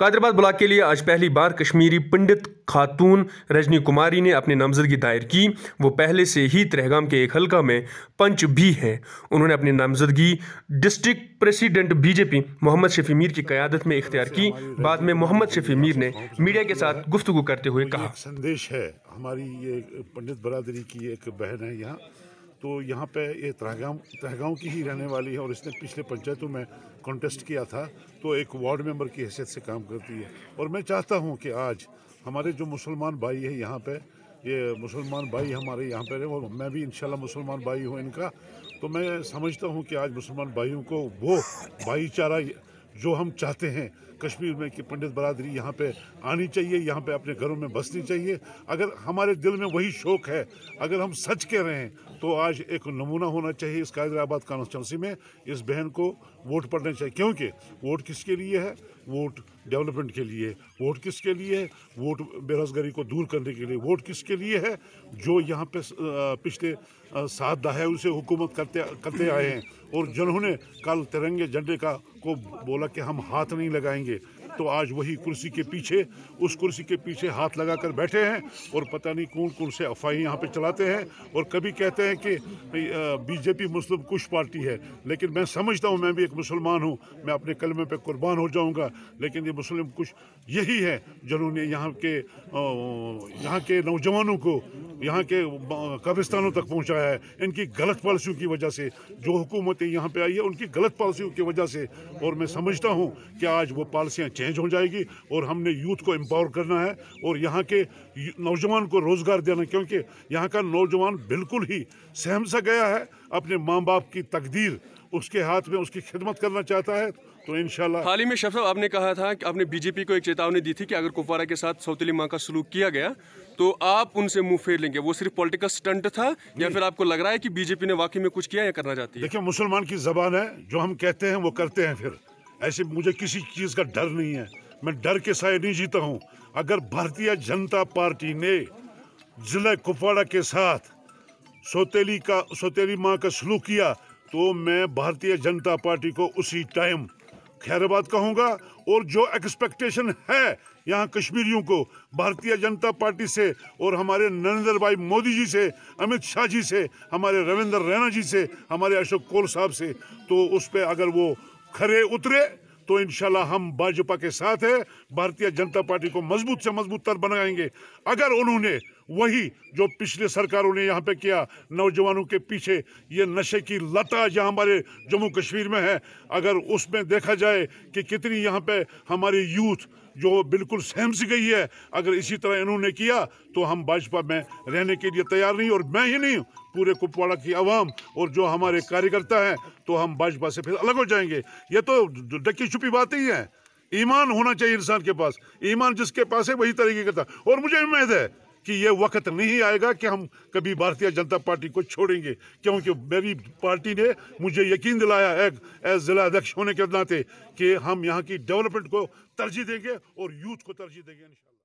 Kadrabad block के लिए आज पहली बार कश्मीरी पंडित खातून रजनी कुमारी ने अपनी नामजदगी दायर की वो पहले से ही त्रहगाम के एक हलका में पंच भी हैं उन्होंने अपनी नामजदगी district president BJP Mohammad Shafi Mir की क्यादत में इख्तियार की बाद में मोहम्मद शफी मीर ने मीडिया के साथ गुफ्तु करते हुए कहा संदेश है हमारी ये पंडित बरदरी की एक बहन है यहाँ तो यहाँ पे ये तहगाम तहगाँव की ही रहने वाली है और इसने पिछले पंचायतों में कॉन्टेस्ट किया था तो एक वार्ड मेंबर की हैसियत से काम करती है और मैं चाहता हूँ कि आज हमारे जो मुसलमान भाई है यहाँ पे ये मुसलमान भाई हमारे यहाँ पर है और मैं भी इंशाल्लाह मुसलमान भाई हूँ इनका तो मैं समझता हूँ कि आज मुसलमान भाइयों को वो भाईचारा जो हम चाहते हैं कश्मीर में कि पंडित बरादरी यहाँ पे आनी चाहिए यहाँ पे अपने घरों में बसनी चाहिए अगर हमारे दिल में वही शौक है अगर हम सच कह रहे हैं तो आज एक नमूना होना चाहिए इस कायदराबाद कॉन्स्टिट्यूंसी में इस बहन को वोट पड़ने चाहिए क्योंकि वोट किसके लिए है वोट डेवलपमेंट के लिए वोट किसके लिए है वोट बेरोज़गारी को दूर करने के लिए वोट किसके लिए है जो यहाँ पे पिछले सात दहायों से हुकूमत करते करते आए हैं और जिन्होंने कल तिरंगे झंडे का को बोला कि हम हाथ नहीं लगाएंगे Thank you. तो आज वही कुर्सी के पीछे उस कुर्सी के पीछे हाथ लगा कर बैठे हैं और पता नहीं कौन कौन से अफवाहें यहाँ पे चलाते हैं और कभी कहते हैं कि बीजेपी मुस्लिम कुश पार्टी है लेकिन मैं समझता हूँ मैं भी एक मुसलमान हूँ मैं अपने कलमे पर कुर्बान हो जाऊँगा लेकिन ये मुस्लिम कुछ यही है जिन्होंने यहाँ के यहाँ के नौजवानों को यहाँ के कब्रिस्तानों तक पहुँचाया है इनकी गलत पॉलिसियों की वजह से जो हुकूमतें यहाँ पर आई है उनकी गलत पॉलिसियों की वजह से और मैं समझता हूँ कि आज वो पॉलिसियाँ चेंज चेंज हो जाएगी और हमने यूथ को एम्पावर करना है और यहाँ के नौजवान को रोज़गार देना क्योंकि यहाँ का नौजवान बिल्कुल ही सहम सा गया है अपने माँ बाप की तकदीर उसके हाथ में उसकी खिदमत करना चाहता है तो इनशाला हाल ही में शेफ साहब आपने कहा था कि आपने बीजेपी को एक चेतावनी दी थी कि अगर कुपवारा के साथ सौतीली माँ का सलूक किया गया तो आप उनसे मुंह फेर लेंगे वो सिर्फ पॉलिटिकल स्टंट था या फिर आपको लग रहा है कि बीजेपी ने वाकई में कुछ किया या करना चाहती है देखिए मुसलमान की जबान है जो हम कहते हैं वो करते हैं फिर ऐसे मुझे किसी चीज़ का डर नहीं है मैं डर के साय नहीं जीता हूँ अगर भारतीय जनता पार्टी ने जिला कुपवाड़ा के साथ सोतेली का सोतेली माँ का सलूक किया तो मैं भारतीय जनता पार्टी को उसी टाइम खैराबाद कहूँगा और जो एक्सपेक्टेशन है यहाँ कश्मीरियों को भारतीय जनता पार्टी से और हमारे नरेंद्र भाई मोदी जी से अमित शाह जी से हमारे रविंद्र रैना जी से हमारे अशोक कौल साहब से तो उस पर अगर वो खरे उतरे तो इंशाल्लाह हम भाजपा के साथ है भारतीय जनता पार्टी को मजबूत से मजबूत तर बनाएंगे अगर उन्होंने वही जो पिछले सरकारों ने यहाँ पे किया नौजवानों के पीछे ये नशे की लता जहाँ हमारे जम्मू कश्मीर में है अगर उसमें देखा जाए कि कितनी यहाँ पे हमारी यूथ जो बिल्कुल सहम सी गई है अगर इसी तरह इन्होंने किया तो हम भाजपा में रहने के लिए तैयार नहीं और मैं ही नहीं पूरे कुपवाड़ा की आवाम और जो हमारे कार्यकर्ता हैं तो हम भाजपा से फिर अलग हो जाएंगे ये तो डकी छुपी बात ही है ईमान होना चाहिए इंसान के पास ईमान जिसके पास है वही तरीके करता और मुझे उम्मीद है कि ये वक्त नहीं आएगा कि हम कभी भारतीय जनता पार्टी को छोड़ेंगे क्योंकि मेरी पार्टी ने मुझे यकीन दिलाया है एज जिला अध्यक्ष होने के नाते कि हम यहाँ की डेवलपमेंट को तरजीह देंगे और यूथ को तरजीह देंगे इन